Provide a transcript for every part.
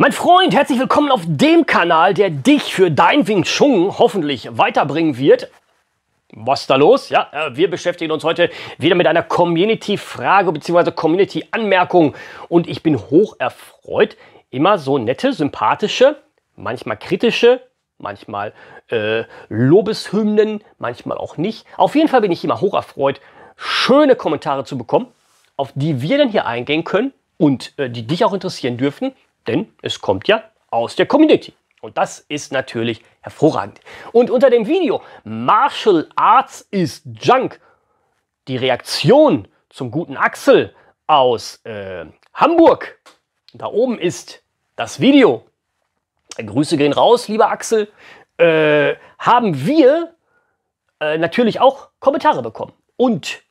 Mein Freund, herzlich willkommen auf dem Kanal, der dich für dein Wing Chun hoffentlich weiterbringen wird. Was ist da los? Ja, äh, wir beschäftigen uns heute wieder mit einer Community-Frage bzw. Community-Anmerkung und ich bin hoch erfreut, immer so nette, sympathische, manchmal kritische, manchmal äh, Lobeshymnen, manchmal auch nicht. Auf jeden Fall bin ich immer hoch erfreut, schöne Kommentare zu bekommen, auf die wir dann hier eingehen können und äh, die dich auch interessieren dürften denn es kommt ja aus der Community. Und das ist natürlich hervorragend. Und unter dem Video Martial Arts is Junk, die Reaktion zum guten Axel aus äh, Hamburg, da oben ist das Video. Grüße gehen raus, lieber Axel. Äh, haben wir äh, natürlich auch Kommentare bekommen. Und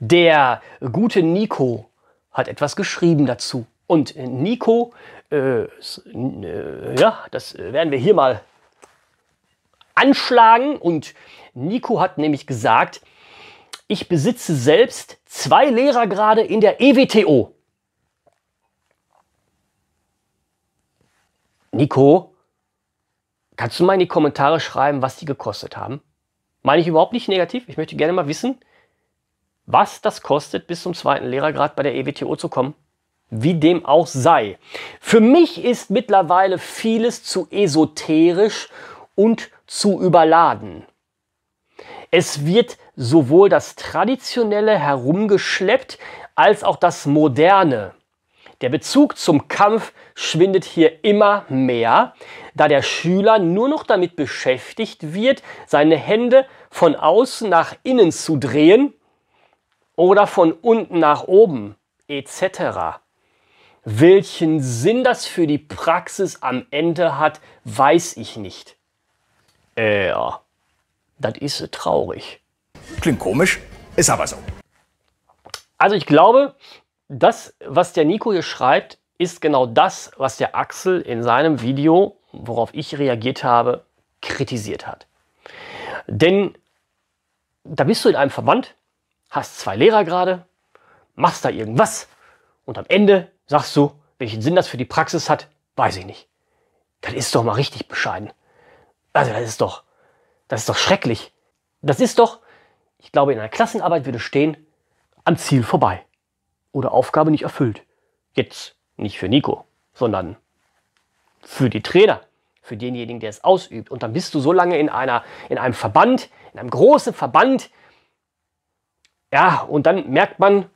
der gute Nico hat etwas geschrieben dazu und äh, Nico. Äh, äh, ja, das äh, werden wir hier mal anschlagen. Und Nico hat nämlich gesagt, ich besitze selbst zwei Lehrergrade in der EWTO. Nico, kannst du mal in die Kommentare schreiben, was die gekostet haben? Meine ich überhaupt nicht negativ. Ich möchte gerne mal wissen, was das kostet, bis zum zweiten Lehrergrad bei der EWTO zu kommen. Wie dem auch sei. Für mich ist mittlerweile vieles zu esoterisch und zu überladen. Es wird sowohl das Traditionelle herumgeschleppt als auch das Moderne. Der Bezug zum Kampf schwindet hier immer mehr, da der Schüler nur noch damit beschäftigt wird, seine Hände von außen nach innen zu drehen oder von unten nach oben etc. Welchen Sinn das für die Praxis am Ende hat, weiß ich nicht. Äh, das ist traurig. Klingt komisch, ist aber so. Also ich glaube, das, was der Nico hier schreibt, ist genau das, was der Axel in seinem Video, worauf ich reagiert habe, kritisiert hat. Denn da bist du in einem Verband, hast zwei Lehrer gerade, machst da irgendwas und am Ende sagst du, welchen Sinn das für die Praxis hat, weiß ich nicht. Das ist doch mal richtig bescheiden. Also das ist doch, das ist doch schrecklich. Das ist doch, ich glaube, in einer Klassenarbeit würde stehen, am Ziel vorbei. Oder Aufgabe nicht erfüllt. Jetzt nicht für Nico, sondern für die Trainer, für denjenigen, der es ausübt. Und dann bist du so lange in, einer, in einem Verband, in einem großen Verband. Ja, und dann merkt man,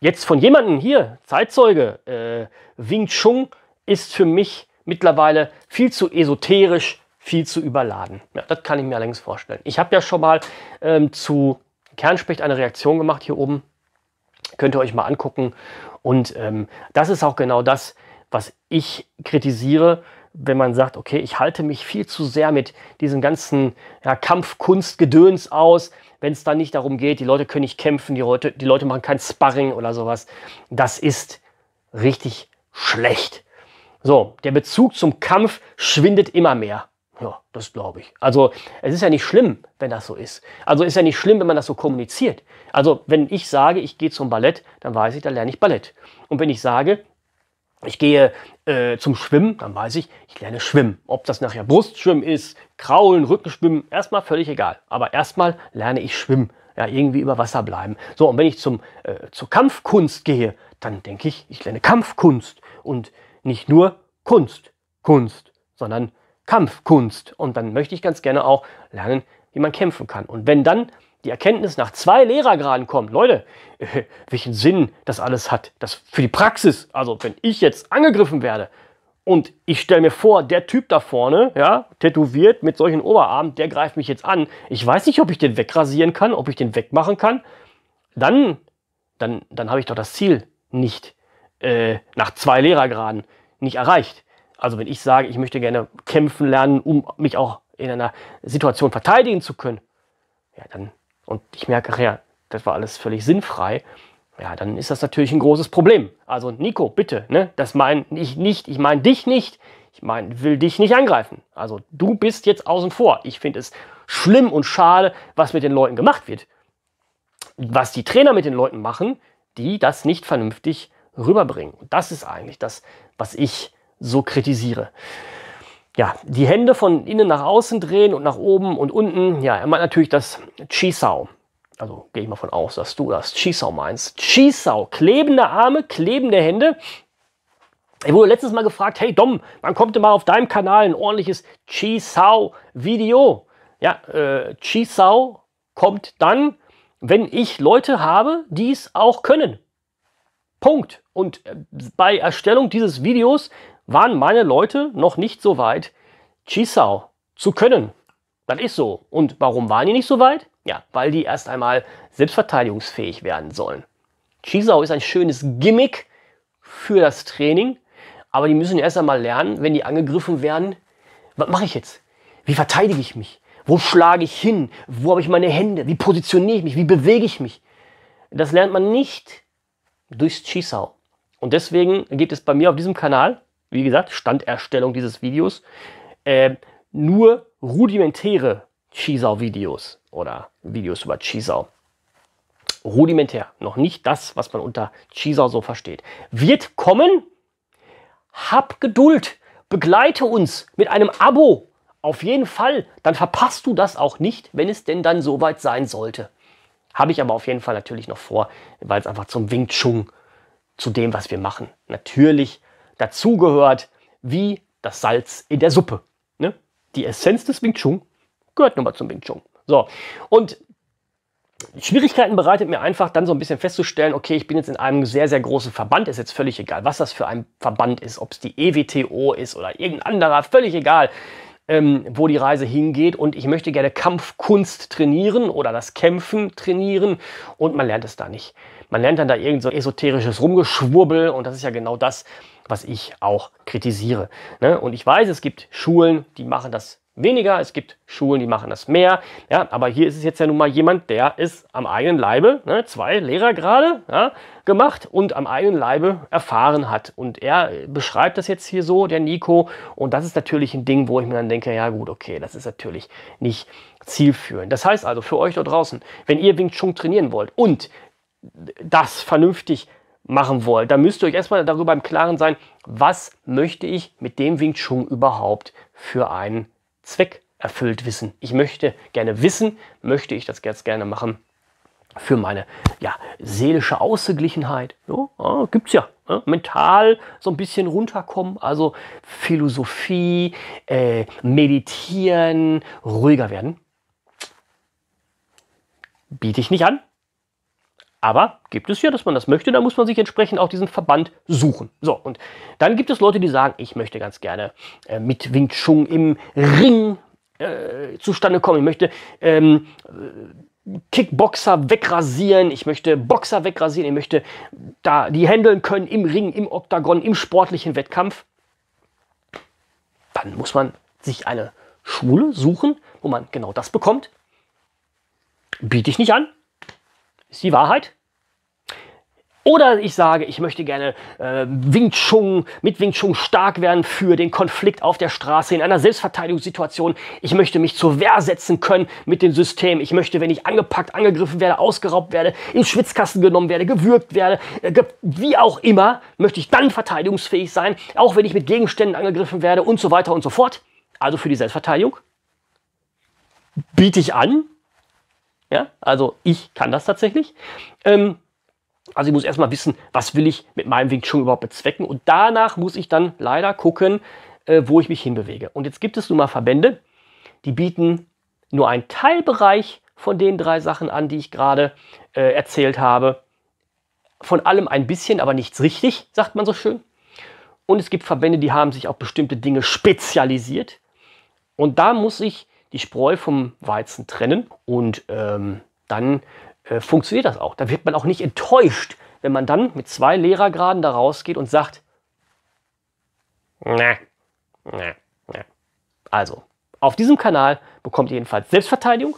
Jetzt von jemandem hier, Zeitzeuge, äh, Wing Chun ist für mich mittlerweile viel zu esoterisch, viel zu überladen. Ja, das kann ich mir allerdings vorstellen. Ich habe ja schon mal ähm, zu Kernspecht eine Reaktion gemacht hier oben. Könnt ihr euch mal angucken. Und ähm, das ist auch genau das, was ich kritisiere wenn man sagt, okay, ich halte mich viel zu sehr mit diesem ganzen ja, Kampfkunstgedöns aus, wenn es dann nicht darum geht, die Leute können nicht kämpfen, die Leute, die Leute machen kein Sparring oder sowas. Das ist richtig schlecht. So, der Bezug zum Kampf schwindet immer mehr. Ja, das glaube ich. Also es ist ja nicht schlimm, wenn das so ist. Also es ist ja nicht schlimm, wenn man das so kommuniziert. Also wenn ich sage, ich gehe zum Ballett, dann weiß ich, da lerne ich Ballett. Und wenn ich sage, ich gehe äh, zum Schwimmen, dann weiß ich, ich lerne Schwimmen. Ob das nachher Brustschwimmen ist, Kraulen, Rückenschwimmen, erstmal völlig egal. Aber erstmal lerne ich Schwimmen. Ja, irgendwie über Wasser bleiben. So, und wenn ich zum, äh, zur Kampfkunst gehe, dann denke ich, ich lerne Kampfkunst. Und nicht nur Kunst, Kunst, sondern Kampfkunst. Und dann möchte ich ganz gerne auch lernen, wie man kämpfen kann. Und wenn dann die Erkenntnis nach zwei Lehrergraden kommt, Leute, äh, welchen Sinn das alles hat, das für die Praxis, also wenn ich jetzt angegriffen werde und ich stelle mir vor, der Typ da vorne, ja, tätowiert mit solchen Oberarmen, der greift mich jetzt an, ich weiß nicht, ob ich den wegrasieren kann, ob ich den wegmachen kann, dann, dann, dann habe ich doch das Ziel nicht äh, nach zwei Lehrergraden nicht erreicht. Also wenn ich sage, ich möchte gerne kämpfen lernen, um mich auch in einer Situation verteidigen zu können, ja, dann und ich merke, ja, das war alles völlig sinnfrei, ja, dann ist das natürlich ein großes Problem. Also Nico, bitte, ne, das meine ich nicht, ich meine dich nicht, ich meine, will dich nicht angreifen. Also du bist jetzt außen vor. Ich finde es schlimm und schade, was mit den Leuten gemacht wird. Was die Trainer mit den Leuten machen, die das nicht vernünftig rüberbringen. Und das ist eigentlich das, was ich so kritisiere ja, die Hände von innen nach außen drehen und nach oben und unten. Ja, er meint natürlich das Chisau. Also gehe ich mal von aus, dass du das Chisau meinst. Chisau, klebende Arme, klebende Hände. Ich wurde letztes Mal gefragt, hey Dom, wann kommt denn mal auf deinem Kanal ein ordentliches Chisau-Video? Ja, äh, Chisau kommt dann, wenn ich Leute habe, die es auch können. Punkt. Und äh, bei Erstellung dieses Videos waren meine Leute noch nicht so weit, Chisau zu können. Das ist so. Und warum waren die nicht so weit? Ja, weil die erst einmal selbstverteidigungsfähig werden sollen. Chisau ist ein schönes Gimmick für das Training, aber die müssen erst einmal lernen, wenn die angegriffen werden, was mache ich jetzt? Wie verteidige ich mich? Wo schlage ich hin? Wo habe ich meine Hände? Wie positioniere ich mich? Wie bewege ich mich? Das lernt man nicht durchs Chisau. Und deswegen gibt es bei mir auf diesem Kanal wie gesagt, Standerstellung dieses Videos, äh, nur rudimentäre Chisau-Videos oder Videos über Chisau. Rudimentär, noch nicht das, was man unter Chisau so versteht. Wird kommen, hab Geduld, begleite uns mit einem Abo. Auf jeden Fall, dann verpasst du das auch nicht, wenn es denn dann soweit sein sollte. Habe ich aber auf jeden Fall natürlich noch vor, weil es einfach zum Wing Chun, zu dem, was wir machen, natürlich dazugehört, wie das Salz in der Suppe. Ne? Die Essenz des Wing Chun gehört nun mal zum Wing Chun. So, und Schwierigkeiten bereitet mir einfach dann so ein bisschen festzustellen, okay, ich bin jetzt in einem sehr, sehr großen Verband, ist jetzt völlig egal, was das für ein Verband ist, ob es die EWTO ist oder irgendein anderer, völlig egal ähm, wo die Reise hingeht und ich möchte gerne Kampfkunst trainieren oder das Kämpfen trainieren und man lernt es da nicht. Man lernt dann da irgend so esoterisches Rumgeschwurbel und das ist ja genau das, was ich auch kritisiere. Ne? Und ich weiß, es gibt Schulen, die machen das weniger, es gibt Schulen, die machen das mehr. Ja, aber hier ist es jetzt ja nun mal jemand, der ist am eigenen Leibe, ne, zwei Lehrer gerade ja, gemacht und am eigenen Leibe erfahren hat. Und er äh, beschreibt das jetzt hier so, der Nico. Und das ist natürlich ein Ding, wo ich mir dann denke, ja gut, okay, das ist natürlich nicht zielführend. Das heißt also für euch da draußen, wenn ihr Wing Chun trainieren wollt und das vernünftig machen wollt, dann müsst ihr euch erstmal darüber im Klaren sein, was möchte ich mit dem Wing Chun überhaupt für einen Zweck erfüllt wissen. Ich möchte gerne wissen, möchte ich das jetzt gerne machen für meine ja, seelische Ausgeglichenheit. Ja, ja, ah, gibt's ja. ja. Ne? Mental so ein bisschen runterkommen, also Philosophie, äh, meditieren, ruhiger werden. Biete ich nicht an, aber gibt es ja, dass man das möchte, da muss man sich entsprechend auch diesen Verband suchen. So, und dann gibt es Leute, die sagen, ich möchte ganz gerne äh, mit Wing Chun im Ring äh, zustande kommen. Ich möchte ähm, Kickboxer wegrasieren, ich möchte Boxer wegrasieren, ich möchte da die handeln können im Ring, im Oktagon, im sportlichen Wettkampf. Dann muss man sich eine Schule suchen, wo man genau das bekommt. Biete ich nicht an, ist die Wahrheit? Oder ich sage, ich möchte gerne äh, Wing Chun, mit Wing Chun stark werden für den Konflikt auf der Straße in einer Selbstverteidigungssituation. Ich möchte mich zur Wehr setzen können mit dem System. Ich möchte, wenn ich angepackt, angegriffen werde, ausgeraubt werde, in Schwitzkasten genommen werde, gewürgt werde, äh, ge wie auch immer, möchte ich dann verteidigungsfähig sein, auch wenn ich mit Gegenständen angegriffen werde und so weiter und so fort. Also für die Selbstverteidigung biete ich an, ja, also ich kann das tatsächlich. Ähm, also ich muss erstmal wissen, was will ich mit meinem Wing Chun überhaupt bezwecken. Und danach muss ich dann leider gucken, äh, wo ich mich hinbewege. Und jetzt gibt es nun mal Verbände, die bieten nur einen Teilbereich von den drei Sachen an, die ich gerade äh, erzählt habe. Von allem ein bisschen, aber nichts richtig, sagt man so schön. Und es gibt Verbände, die haben sich auf bestimmte Dinge spezialisiert. Und da muss ich die Spreu vom Weizen trennen und ähm, dann äh, funktioniert das auch. Da wird man auch nicht enttäuscht, wenn man dann mit zwei Lehrergraden da rausgeht und sagt, ne, ne, ne. Also, auf diesem Kanal bekommt ihr jedenfalls Selbstverteidigung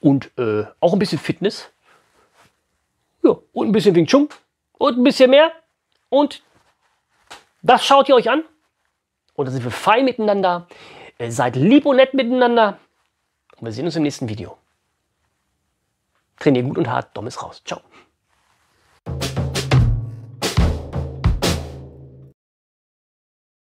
und äh, auch ein bisschen Fitness. Ja, und ein bisschen Wing Chun und ein bisschen mehr. Und das schaut ihr euch an. Und da sind wir fein miteinander. Äh, seid lieb und nett miteinander. Und wir sehen uns im nächsten Video. Trainier gut und hart. Dom ist raus. Ciao.